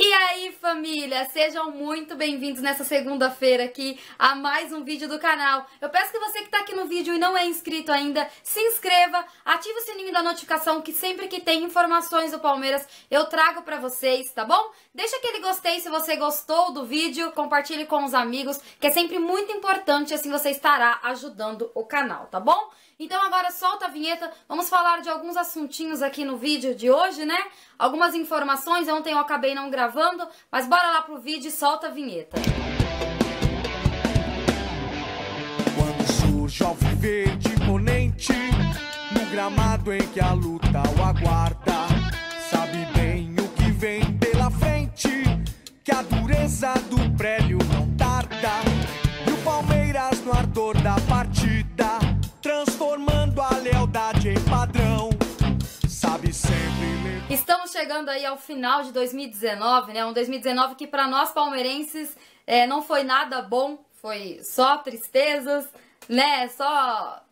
E aí, família, sejam muito bem-vindos nessa segunda-feira aqui a mais um vídeo do canal. Eu peço que você que está aqui no vídeo e não é inscrito ainda, se inscreva, ative o sininho da notificação que sempre que tem informações do Palmeiras eu trago para vocês, tá bom? Deixa aquele gostei se você gostou do vídeo, compartilhe com os amigos, que é sempre muito importante, assim você estará ajudando o canal, tá bom? Então agora solta a vinheta, vamos falar de alguns assuntinhos aqui no vídeo de hoje, né? Algumas informações, ontem eu acabei não gravando, mas bora lá pro vídeo e solta a vinheta. Quando surge ao viver de imponente, no gramado em que a luta o aguarda, sabe bem o que vem pela frente, que a dureza do prélio não tarda, e o Palmeiras no ardor da partida Estamos chegando aí ao final de 2019, né? Um 2019 que para nós palmeirenses é, não foi nada bom, foi só tristezas, né? Só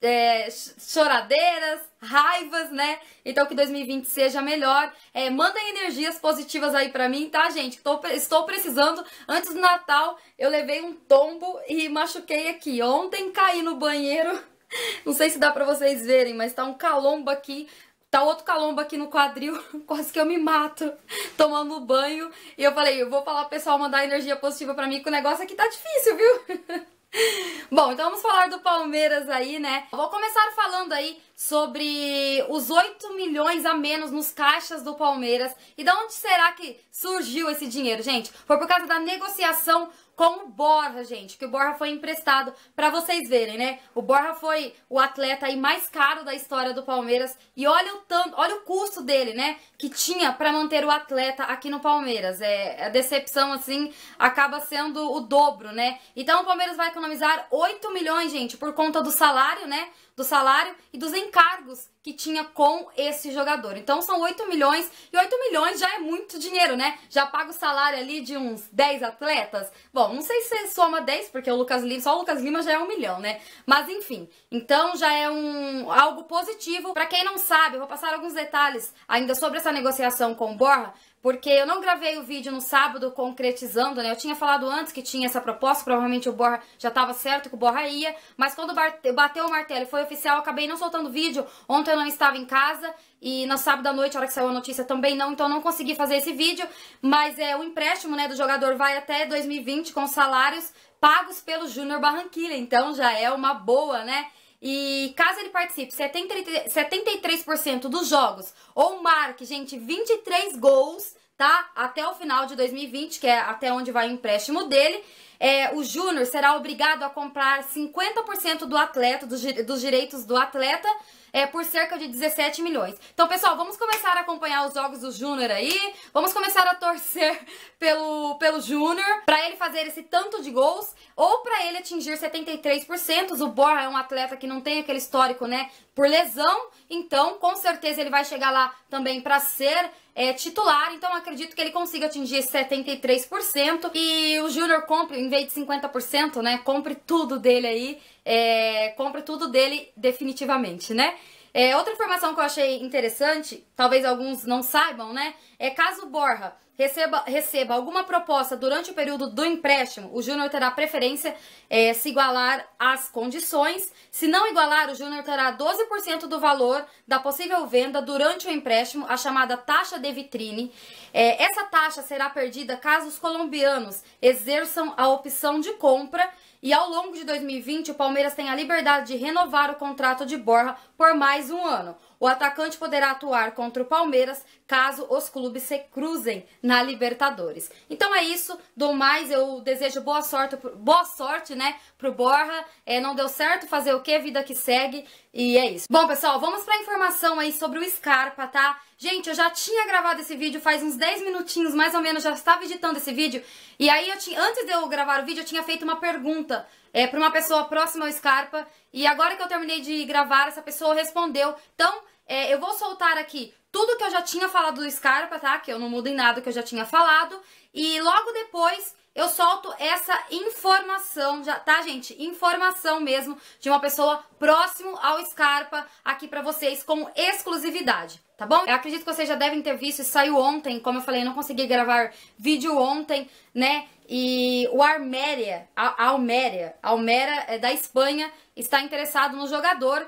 é, choradeiras, raivas, né? Então que 2020 seja melhor. É, mandem energias positivas aí para mim, tá, gente? Tô, estou precisando. Antes do Natal eu levei um tombo e machuquei aqui. Ontem caí no banheiro. Não sei se dá pra vocês verem, mas tá um calombo aqui Tá outro calombo aqui no quadril, quase que eu me mato tomando banho. E eu falei, eu vou falar pro pessoal mandar energia positiva pra mim, que o negócio aqui tá difícil, viu? Bom, então vamos falar do Palmeiras aí, né? Vou começar falando aí sobre os 8 milhões a menos nos caixas do Palmeiras. E de onde será que surgiu esse dinheiro, gente? Foi por causa da negociação com o Borra, gente, que o Borra foi emprestado para vocês verem, né? O Borra foi o atleta aí mais caro da história do Palmeiras e olha o tanto, olha o custo dele, né, que tinha para manter o atleta aqui no Palmeiras. É, a decepção assim acaba sendo o dobro, né? Então o Palmeiras vai economizar 8 milhões, gente, por conta do salário, né, do salário e dos encargos que tinha com esse jogador. Então são 8 milhões, e 8 milhões já é muito dinheiro, né? Já paga o salário ali de uns 10 atletas. Bom, não sei se soma 10, porque o Lucas Lima, só o Lucas Lima já é um milhão, né? Mas enfim, então já é um algo positivo. Para quem não sabe, eu vou passar alguns detalhes ainda sobre essa negociação com o Borra, porque eu não gravei o vídeo no sábado concretizando, né? Eu tinha falado antes que tinha essa proposta, provavelmente o Borra já estava certo que o Borra ia, mas quando bateu o martelo e foi oficial, acabei não soltando vídeo. Ontem eu não estava em casa e no sábado à noite, a hora que saiu a notícia, também não, então não consegui fazer esse vídeo, mas é o empréstimo, né, do jogador vai até 2020 com salários pagos pelo Júnior Barranquilla, então já é uma boa, né? E caso ele participe 73% dos jogos ou marque, gente, 23 gols, tá? Até o final de 2020, que é até onde vai o empréstimo dele, é, o Júnior será obrigado a comprar 50% do atleta, dos, dos direitos do atleta, é, por cerca de 17 milhões. Então, pessoal, vamos começar a acompanhar os jogos do Júnior aí. Vamos começar a torcer pelo, pelo Júnior para ele fazer esse tanto de gols ou para ele atingir 73%. O Bor é um atleta que não tem aquele histórico, né, por lesão. Então, com certeza ele vai chegar lá também para ser é, titular, então acredito que ele consiga atingir 73% e o Júnior compre, em vez de 50%, né, compre tudo dele aí, é, compre tudo dele definitivamente, né? É, outra informação que eu achei interessante, talvez alguns não saibam, né, é caso Borra receba, receba alguma proposta durante o período do empréstimo, o júnior terá preferência é, se igualar às condições. Se não igualar, o júnior terá 12% do valor da possível venda durante o empréstimo, a chamada taxa de vitrine. É, essa taxa será perdida caso os colombianos exerçam a opção de compra e ao longo de 2020, o Palmeiras tem a liberdade de renovar o contrato de borra por mais um ano. O atacante poderá atuar contra o Palmeiras caso os clubes se cruzem na Libertadores. Então é isso, do mais eu desejo boa sorte, boa sorte, né, pro Borra. É, não deu certo, fazer o que, vida que segue. E é isso. Bom, pessoal, vamos para informação aí sobre o Scarpa, tá? Gente, eu já tinha gravado esse vídeo faz uns 10 minutinhos, mais ou menos, já estava editando esse vídeo. E aí, eu tinha, antes de eu gravar o vídeo, eu tinha feito uma pergunta é, para uma pessoa próxima ao Scarpa. E agora que eu terminei de gravar, essa pessoa respondeu. Então, é, eu vou soltar aqui tudo que eu já tinha falado do Scarpa, tá? Que eu não mudo em nada que eu já tinha falado. E logo depois eu solto essa informação, já, tá, gente? Informação mesmo de uma pessoa próximo ao Scarpa aqui pra vocês com exclusividade, tá bom? Eu acredito que vocês já devem ter visto, isso saiu ontem, como eu falei, eu não consegui gravar vídeo ontem, né? E o Arméria, Alméria, Almera é da Espanha, está interessado no jogador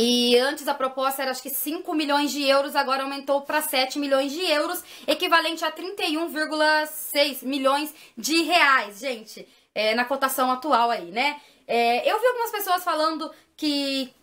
e antes a proposta era acho que 5 milhões de euros, agora aumentou para 7 milhões de euros, equivalente a 31,6 milhões de reais, gente, é, na cotação atual aí, né? É, eu vi algumas pessoas falando que,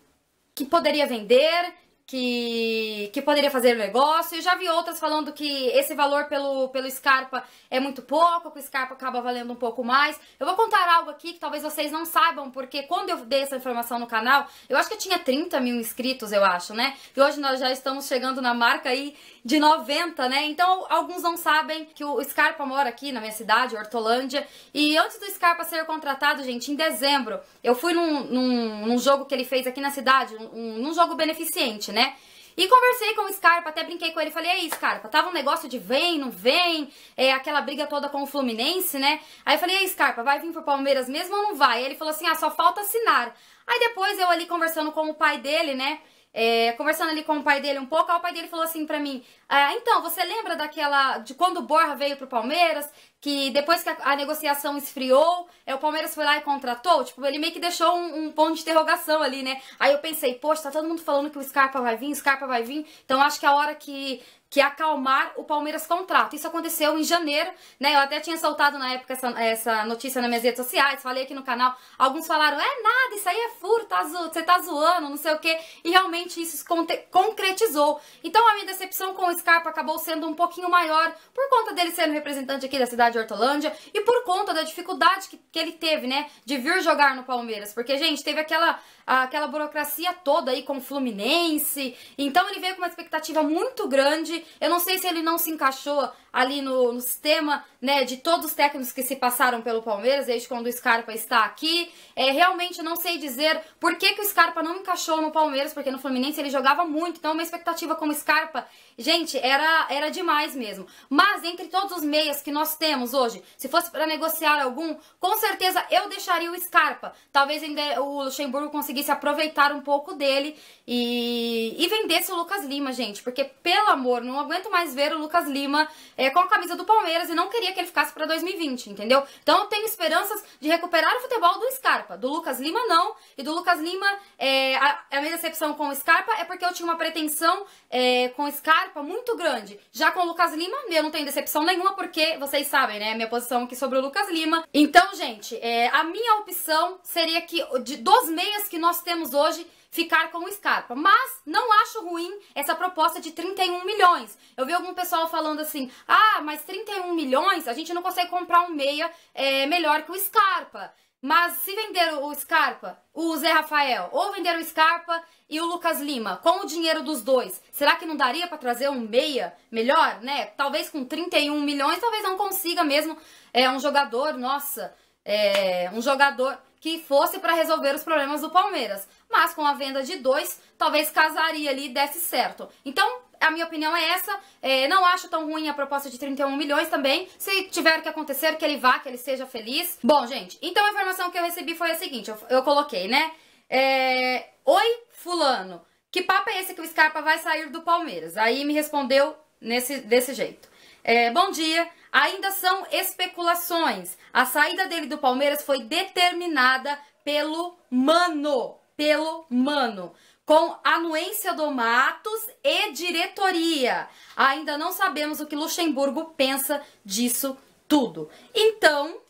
que poderia vender, que, que poderia fazer o negócio. Eu já vi outras falando que esse valor pelo, pelo Scarpa é muito pouco, que o Scarpa acaba valendo um pouco mais. Eu vou contar algo aqui que talvez vocês não saibam, porque quando eu dei essa informação no canal, eu acho que eu tinha 30 mil inscritos, eu acho, né? E hoje nós já estamos chegando na marca aí de 90, né? Então, alguns não sabem que o Scarpa mora aqui na minha cidade, Hortolândia. E antes do Scarpa ser contratado, gente, em dezembro, eu fui num, num, num jogo que ele fez aqui na cidade, um, num jogo beneficente, né? né? E conversei com o Scarpa, até brinquei com ele, falei, aí Scarpa, tava um negócio de vem, não vem, é, aquela briga toda com o Fluminense, né? Aí eu falei, aí Scarpa, vai vir pro Palmeiras mesmo ou não vai? Aí ele falou assim, ah, só falta assinar. Aí depois eu ali conversando com o pai dele, né? é, conversando ali com o pai dele um pouco, aí o pai dele falou assim para mim: ah, então, você lembra daquela. de quando o Borra veio pro Palmeiras? Que depois que a, a negociação esfriou, é, o Palmeiras foi lá e contratou? Tipo, ele meio que deixou um, um, ponto de interrogação ali, né? Aí eu pensei, poxa, tá todo mundo falando que o Scarpa vai vir, o Scarpa vai vir. Então acho que a hora que que é acalmar o Palmeiras contrato. Isso aconteceu em janeiro, né? Eu até tinha soltado na época essa, essa notícia nas minhas redes sociais, falei aqui no canal. Alguns falaram, é nada, isso aí é furo, tá você tá zoando, não sei o quê. E realmente isso se concretizou. Então a minha decepção com o Scarpa acabou sendo um pouquinho maior por conta dele sendo representante aqui da cidade de Hortolândia e por conta da dificuldade que, que ele teve, né? De vir jogar no Palmeiras. Porque, gente, teve aquela, aquela burocracia toda aí com o Fluminense. Então ele veio com uma expectativa muito grande eu não sei se ele não se encaixou ali no, no sistema, né, de todos os técnicos que se passaram pelo Palmeiras, desde quando o Scarpa está aqui. É, realmente não sei dizer por que, que o Scarpa não encaixou no Palmeiras, porque no Fluminense ele jogava muito, então uma expectativa como Scarpa, gente, era, era demais mesmo. Mas entre todos os meias que nós temos hoje, se fosse para negociar algum, com certeza eu deixaria o Scarpa. Talvez ainda o Luxemburgo conseguisse aproveitar um pouco dele e, e vendesse o Lucas Lima, gente, porque pelo amor, não aguento mais ver o Lucas Lima é, com a camisa do Palmeiras e não queria que ele ficasse para 2020, entendeu? Então eu tenho esperanças de recuperar o futebol do Scarpa. Do Lucas Lima, não. E do Lucas Lima, é, a, a, minha decepção com o Scarpa é porque eu tinha uma pretensão é, com o Scarpa muito grande. Já com o Lucas Lima, eu não tenho decepção nenhuma, porque vocês sabem, né? Minha posição aqui sobre o Lucas Lima. Então, gente, é, a minha opção seria que de, dos meias que nós temos hoje, ficar com o Scarpa. Mas não acho ruim essa proposta de 31 milhões. Eu vi algum pessoal falando assim: ah, mas 31 milhões a gente não consegue comprar um meia é, melhor que o Scarpa. Mas se vender o Scarpa, o Zé Rafael, ou vender o Scarpa e o Lucas Lima, com o dinheiro dos dois, será que não daria para trazer um meia melhor, né? Talvez com 31 milhões, talvez não consiga mesmo é, um jogador, nossa, é, um jogador que fosse para resolver os problemas do Palmeiras. Mas com a venda de dois, talvez casaria ali e desse certo. Então, a minha opinião é essa. É, não acho tão ruim a proposta de 31 milhões também. Se tiver que acontecer, que ele vá, que ele seja feliz. Bom, gente, então a informação que eu recebi foi a seguinte: eu, eu coloquei, né? É, Oi, Fulano, que papo é esse que o Scarpa vai sair do Palmeiras? Aí me respondeu nesse, desse jeito. É, bom dia. Ainda são especulações. A saída dele do Palmeiras foi determinada pelo Mano. Pelo Mano com anuência do Matos e diretoria. Ainda não sabemos o que Luxemburgo pensa disso tudo. Então,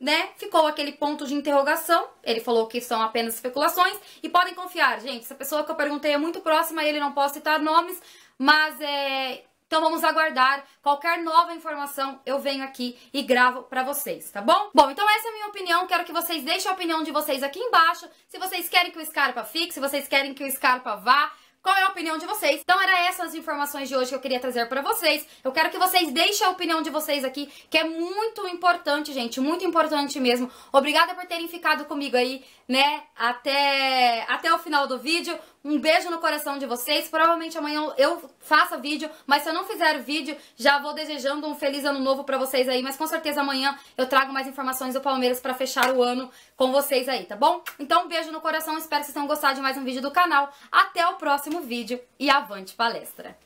né, ficou aquele ponto de interrogação. Ele falou que são apenas especulações e podem confiar, gente. Essa pessoa que eu perguntei é muito próxima, ele não posso citar nomes, mas é então vamos aguardar qualquer nova informação, eu venho aqui e gravo para vocês, tá bom? Bom, então essa é a minha opinião, quero que vocês deixem a opinião de vocês aqui embaixo, se vocês querem que o Scarpa fique, se vocês querem que o Scarpa vá, qual é a opinião de vocês. Então era essas as informações de hoje que eu queria trazer para vocês. Eu quero que vocês deixem a opinião de vocês aqui, que é muito importante, gente, muito importante mesmo. Obrigada por terem ficado comigo aí, né, até até o final do vídeo. Um beijo no coração de vocês. Provavelmente amanhã eu faça vídeo, mas se eu não fizer o vídeo, já vou desejando um feliz ano novo para vocês aí. Mas com certeza amanhã eu trago mais informações do Palmeiras para fechar o ano com vocês aí, tá bom? Então, um beijo no coração. Espero que vocês tenham gostado de mais um vídeo do canal. Até o próximo vídeo e avante palestra!